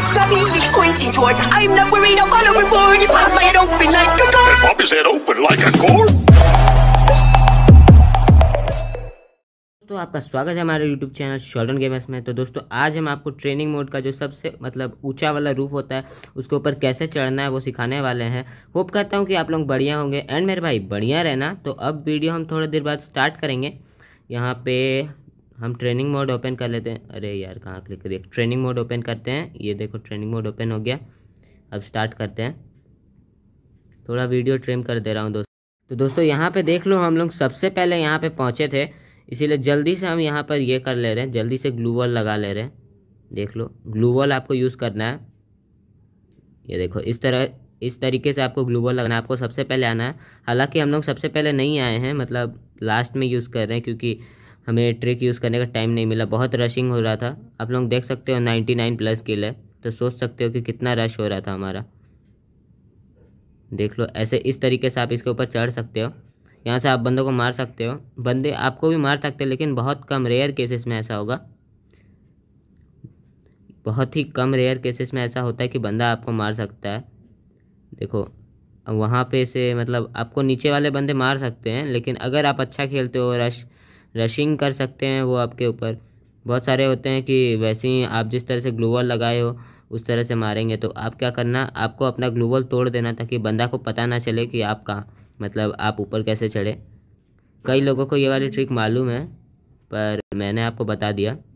It's not me, it's Quentin, Jordan. I'm not worried, I'll follow report. You pop my head open like a cork. And pop his head open like a cork. तो आपका स्वागत है हमारे YouTube channel shorten gamers में तो दोस्तों आज हम आपको ट्रेनिंग मोड का जो सबसे मतलब ऊंचा वाला रूफ होता है उसके ऊपर कैसे चढ़ना है वो सिखाने वाले हैं होप करता हूं कि आप लोग बढ़िया होंगे एंड मेरे भाई बढ़िया रहना तो अब वीडियो हम थोड़ी देर बाद स्टार्ट करेंगे यहाँ पे हम ट्रेनिंग मोड ओपन कर लेते हैं अरे यार कहाँ क्लिक करिए ट्रेनिंग मोड ओपन करते हैं ये देखो ट्रेनिंग मोड ओपन हो गया अब स्टार्ट करते हैं थोड़ा वीडियो ट्रिम कर दे रहा हूँ दोस्तों तो दोस्तों यहाँ पे देख लो हम लोग सबसे पहले यहाँ पे पहुँचे थे इसीलिए जल्दी से हम यहाँ पर ये कर ले रहे हैं जल्दी से ग्लू वॉल लगा ले रहे हैं देख लो ग्लू वॉल आपको यूज़ करना है ये देखो इस तरह इस तरीके से आपको ग्लू वॉल लगाना है आपको सबसे पहले आना है हालांकि हम लोग सबसे पहले नहीं आए हैं मतलब लास्ट में यूज़ कर रहे हैं क्योंकि हमें ट्रिक यूज़ करने का टाइम नहीं मिला बहुत रशिंग हो रहा था आप लोग देख सकते हो नाइन्टी नाइन प्लस किल है तो सोच सकते हो कि कितना रश हो रहा था हमारा देख लो ऐसे इस तरीके से आप इसके ऊपर चढ़ सकते हो यहाँ से आप बंदों को मार सकते हो बंदे आपको भी मार सकते हैं लेकिन बहुत कम रेयर केसेस में ऐसा होगा बहुत ही कम रेयर केसेस में ऐसा होता है कि बंदा आपको मार सकता है देखो वहाँ पे से मतलब आपको नीचे वाले बंदे मार सकते हैं लेकिन अगर आप अच्छा खेलते हो रश रशिंग कर सकते हैं वो आपके ऊपर बहुत सारे होते हैं कि वैसे ही आप जिस तरह से ग्लूवल लगाए हो उस तरह से मारेंगे तो आप क्या करना आपको अपना ग्लूवल तोड़ देना ताकि बंदा को पता ना चले कि आप कहाँ मतलब आप ऊपर कैसे चढ़े कई लोगों को ये वाली ट्रिक मालूम है पर मैंने आपको बता दिया